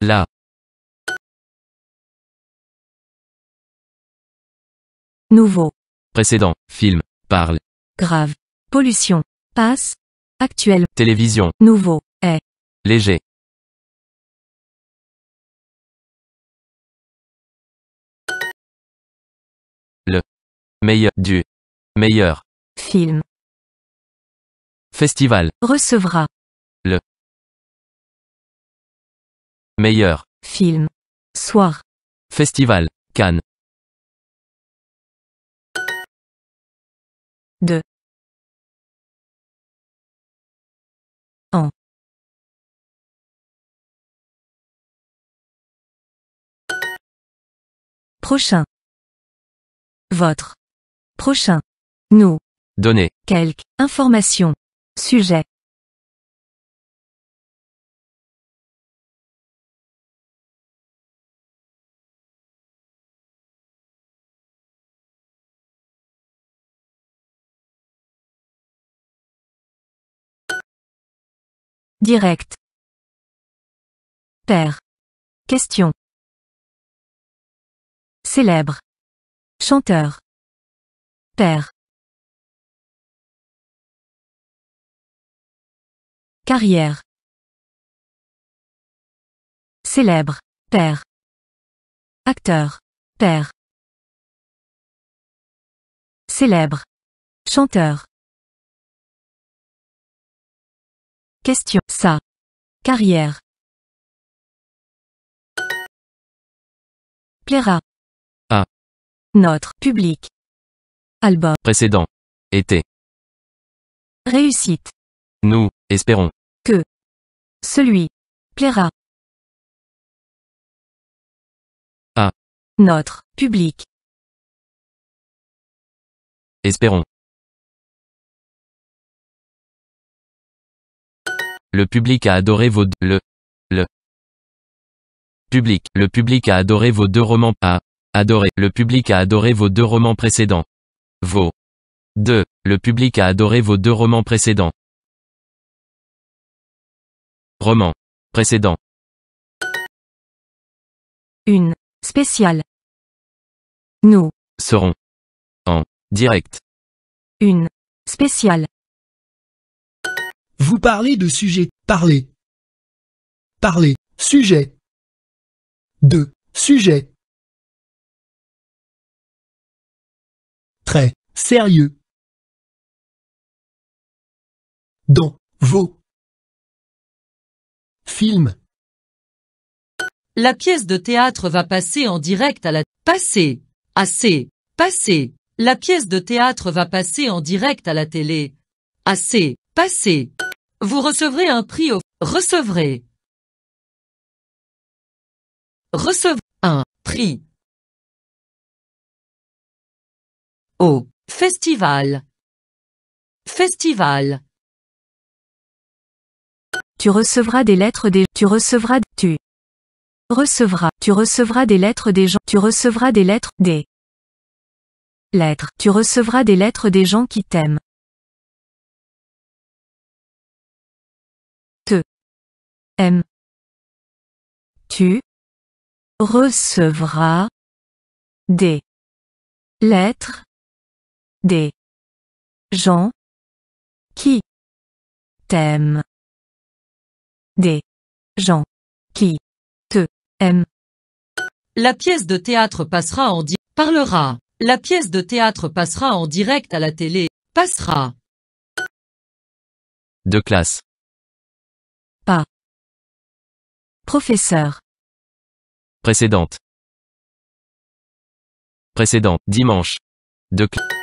là Nouveau. Précédent. Film. Parle. Grave. Pollution. Passe. Actuel. Télévision. Nouveau. Est. Léger. Le. Meilleur. Du. Meilleur. Film. Festival. Recevra. Meilleur. Film. Soir. Festival. Cannes. 2. En. Prochain. Votre. Prochain. Nous. Donner. Quelques informations. Sujet. Direct. Père. Question. Célèbre. Chanteur. Père. Carrière. Célèbre. Père. Acteur. Père. Célèbre. Chanteur. Question. Sa carrière plaira à notre public. Album précédent été réussite. Nous espérons que celui plaira à notre public. Espérons Le public a adoré vos deux, le, Public, le public a adoré vos deux romans, a, adoré, le public a adoré vos deux romans précédents. Vos. Deux. Le public a adoré vos deux romans précédents. Roman. Précédent. Une. Spéciale. Nous. Serons. En. Direct. Une. Spéciale. Vous parlez de sujet. Parlez. Parlez. Sujet. De. Sujet. Très. Sérieux. Dans. Vos. Film. La pièce de théâtre va passer en direct à la passer, assez, passer. La pièce de théâtre va passer en direct à la télé. Assez, passer. Vous recevrez un prix au recevrez. Recev un prix au festival. Festival. Tu recevras des lettres des tu recevras tu recevras tu recevras des lettres des gens tu recevras des lettres des lettres tu recevras des lettres des gens qui t'aiment M. Tu recevras des lettres des gens qui t'aiment des gens qui te aiment la pièce de théâtre passera en direct. Parlera. La pièce de théâtre passera en direct à la télé. Passera. De classe. Professeur. Précédente. Précédent, dimanche. De